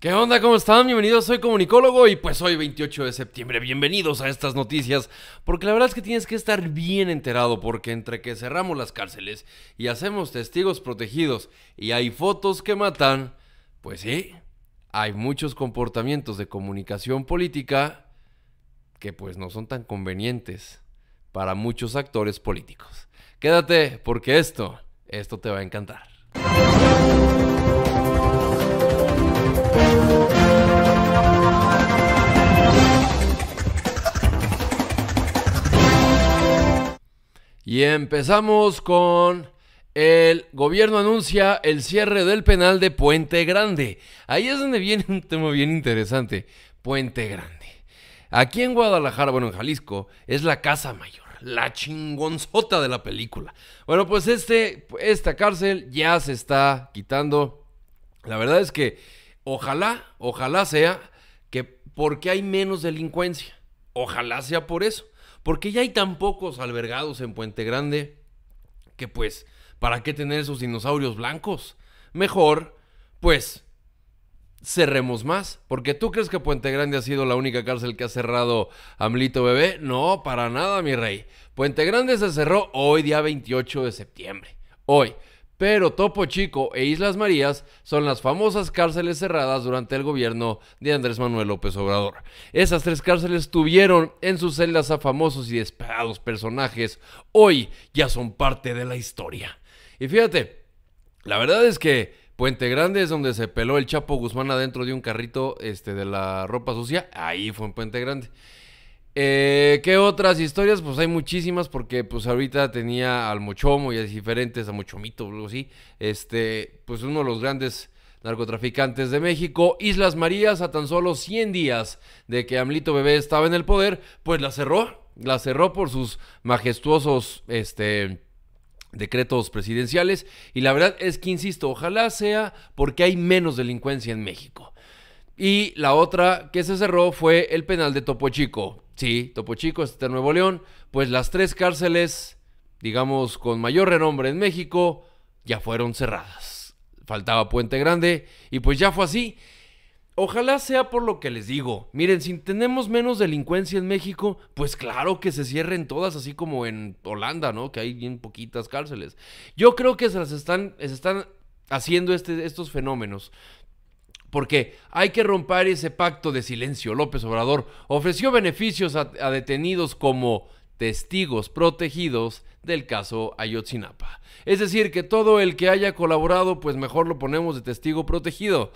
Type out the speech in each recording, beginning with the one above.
¿Qué onda? ¿Cómo están? Bienvenidos, soy comunicólogo y pues hoy 28 de septiembre, bienvenidos a estas noticias, porque la verdad es que tienes que estar bien enterado, porque entre que cerramos las cárceles y hacemos testigos protegidos y hay fotos que matan, pues sí, hay muchos comportamientos de comunicación política que pues no son tan convenientes para muchos actores políticos. Quédate porque esto, esto te va a encantar. Y empezamos con el gobierno anuncia el cierre del penal de Puente Grande. Ahí es donde viene un tema bien interesante, Puente Grande. Aquí en Guadalajara, bueno, en Jalisco, es la Casa Mayor, la chingonzota de la película. Bueno, pues este, esta cárcel ya se está quitando. La verdad es que ojalá, ojalá sea que porque hay menos delincuencia. Ojalá sea por eso. Porque ya hay tan pocos albergados en Puente Grande que pues, ¿para qué tener esos dinosaurios blancos? Mejor, pues, cerremos más. Porque tú crees que Puente Grande ha sido la única cárcel que ha cerrado Amlito Bebé. No, para nada, mi rey. Puente Grande se cerró hoy, día 28 de septiembre. Hoy. Pero Topo Chico e Islas Marías son las famosas cárceles cerradas durante el gobierno de Andrés Manuel López Obrador. Esas tres cárceles tuvieron en sus celdas a famosos y esperados personajes. Hoy ya son parte de la historia. Y fíjate, la verdad es que Puente Grande es donde se peló el Chapo Guzmán adentro de un carrito este, de la ropa sucia. Ahí fue en Puente Grande. Eh, ¿Qué otras historias? Pues hay muchísimas porque pues ahorita tenía al Mochomo y a diferentes, a Mochomito o algo así. Este, pues uno de los grandes narcotraficantes de México. Islas Marías a tan solo 100 días de que Amlito Bebé estaba en el poder, pues la cerró. La cerró por sus majestuosos, este decretos presidenciales y la verdad es que insisto, ojalá sea porque hay menos delincuencia en México. Y la otra que se cerró fue el penal de Topo Chico, Sí, Topo Chico, este Nuevo León, pues las tres cárceles, digamos, con mayor renombre en México, ya fueron cerradas. Faltaba Puente Grande y pues ya fue así. Ojalá sea por lo que les digo. Miren, si tenemos menos delincuencia en México, pues claro que se cierren todas, así como en Holanda, ¿no? Que hay bien poquitas cárceles. Yo creo que se las están, se están haciendo este, estos fenómenos porque hay que romper ese pacto de silencio. López Obrador ofreció beneficios a, detenidos como testigos protegidos del caso Ayotzinapa. Es decir, que todo el que haya colaborado, pues mejor lo ponemos de testigo protegido.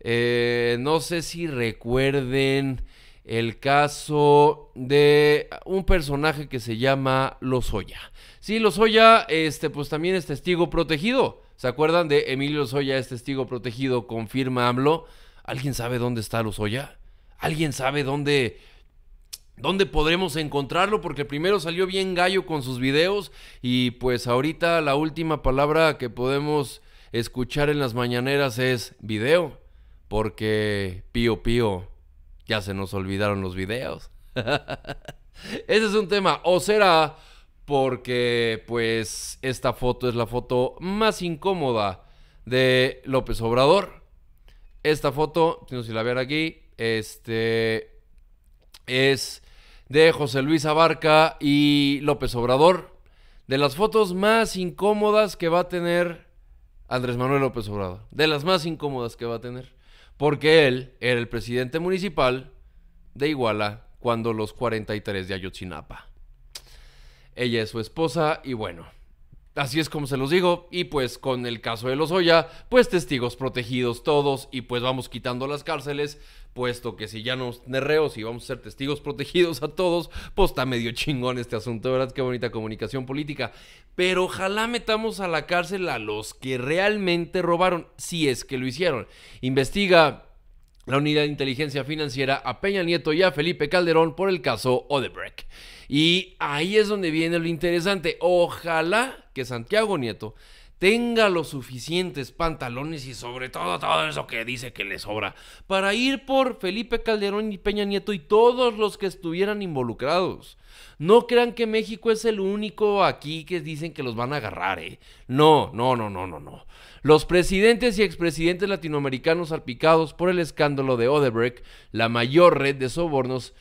Eh, no sé si recuerden el caso de un personaje que se llama Lozoya. Sí, Lozoya, este, pues también es testigo protegido. ¿Se acuerdan de Emilio Lozoya es testigo protegido? Confirma AMLO. ¿Alguien sabe dónde está Lozoya? ¿Alguien sabe dónde, dónde podremos encontrarlo? Porque primero salió bien gallo con sus videos y pues ahorita la última palabra que podemos escuchar en las mañaneras es video. Porque pío pío, ya se nos olvidaron los videos. Ese es un tema. O será porque pues esta foto es la foto más incómoda de López Obrador. Esta foto, no sé si la ver aquí, este es de José Luis Abarca y López Obrador, de las fotos más incómodas que va a tener Andrés Manuel López Obrador, de las más incómodas que va a tener, porque él era el presidente municipal de Iguala cuando los 43 de Ayotzinapa ella es su esposa y bueno. Así es como se los digo, y pues con el caso de los pues testigos protegidos todos, y pues vamos quitando las cárceles, puesto que si ya nos nerreos y vamos a ser testigos protegidos a todos, pues está medio chingón este asunto, ¿verdad? Qué bonita comunicación política. Pero ojalá metamos a la cárcel a los que realmente robaron, si es que lo hicieron. Investiga la Unidad de Inteligencia Financiera a Peña Nieto y a Felipe Calderón por el caso Odebrecht. Y ahí es donde viene lo interesante. Ojalá que Santiago Nieto tenga los suficientes pantalones y sobre todo todo eso que dice que le sobra para ir por Felipe Calderón y Peña Nieto y todos los que estuvieran involucrados. No crean que México es el único aquí que dicen que los van a agarrar, ¿eh? No, no, no, no, no, no. Los presidentes y expresidentes latinoamericanos salpicados por el escándalo de Odebrecht, la mayor red de sobornos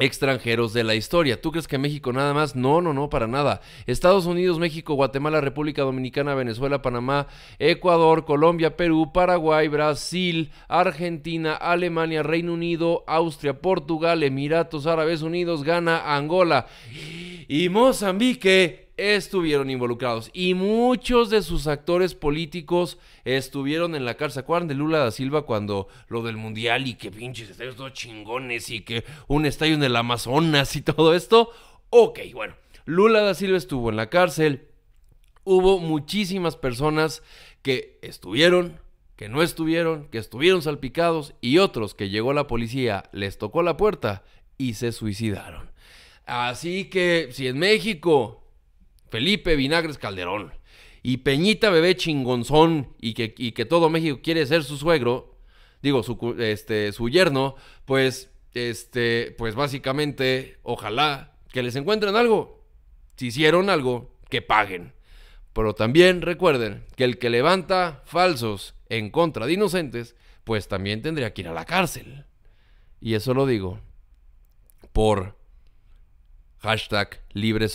extranjeros de la historia. ¿Tú crees que México nada más? No, no, no, para nada. Estados Unidos, México, Guatemala, República Dominicana, Venezuela, Panamá, Ecuador, Colombia, Perú, Paraguay, Brasil, Argentina, Alemania, Reino Unido, Austria, Portugal, Emiratos Árabes Unidos, Ghana, Angola y Mozambique estuvieron involucrados y muchos de sus actores políticos estuvieron en la cárcel. ¿Se de Lula da Silva cuando lo del mundial y que pinches estadios chingones y que un estadio en el Amazonas y todo esto? Ok, bueno, Lula da Silva estuvo en la cárcel. Hubo muchísimas personas que estuvieron, que no estuvieron, que estuvieron salpicados y otros que llegó la policía, les tocó la puerta y se suicidaron. Así que si en México Felipe Vinagres Calderón y Peñita Bebé Chingonzón y que, que todo México quiere ser su suegro, digo, su, este, su yerno, pues, este, pues básicamente, ojalá que les encuentren algo. Si hicieron algo, que paguen. Pero también recuerden que el que levanta falsos en contra de inocentes, pues también tendría que ir a la cárcel. Y eso lo digo por hashtag libre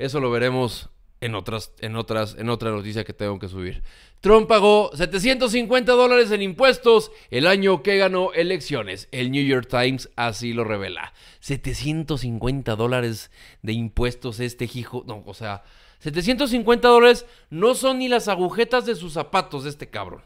eso lo veremos en otras, en otras, en otra noticia que tengo que subir. Trump pagó 750 dólares en impuestos el año que ganó elecciones. El New York Times así lo revela. 750 dólares de impuestos este hijo. No, o sea, 750 dólares no son ni las agujetas de sus zapatos de este cabrón.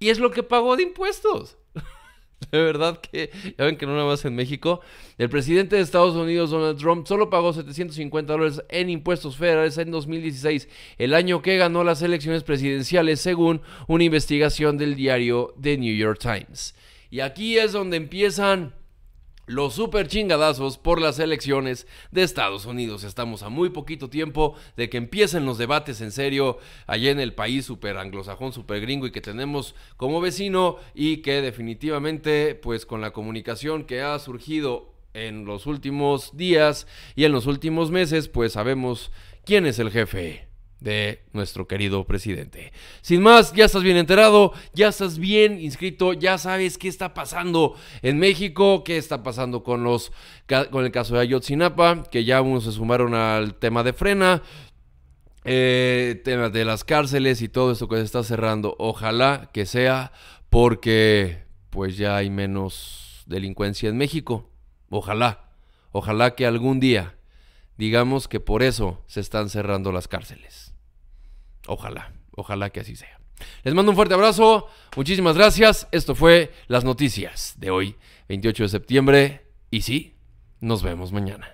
Y es lo que pagó de impuestos. De verdad que ya ven que no nada más en México. El presidente de Estados Unidos, Donald Trump, solo pagó 750 dólares en impuestos federales en 2016, el año que ganó las elecciones presidenciales, según una investigación del diario The New York Times. Y aquí es donde empiezan los super chingadazos por las elecciones de Estados Unidos. Estamos a muy poquito tiempo de que empiecen los debates en serio allá en el país super anglosajón, super gringo y que tenemos como vecino y que definitivamente pues con la comunicación que ha surgido en los últimos días y en los últimos meses pues sabemos quién es el jefe de nuestro querido presidente. Sin más, ya estás bien enterado, ya estás bien inscrito, ya sabes qué está pasando en México, qué está pasando con los con el caso de Ayotzinapa, que ya unos se sumaron al tema de frena, eh, tema temas de las cárceles y todo esto que se está cerrando. Ojalá que sea porque pues ya hay menos delincuencia en México. Ojalá, ojalá que algún día digamos que por eso se están cerrando las cárceles. Ojalá, ojalá que así sea. Les mando un fuerte abrazo, muchísimas gracias. Esto fue las noticias de hoy, 28 de septiembre. Y sí, nos vemos mañana.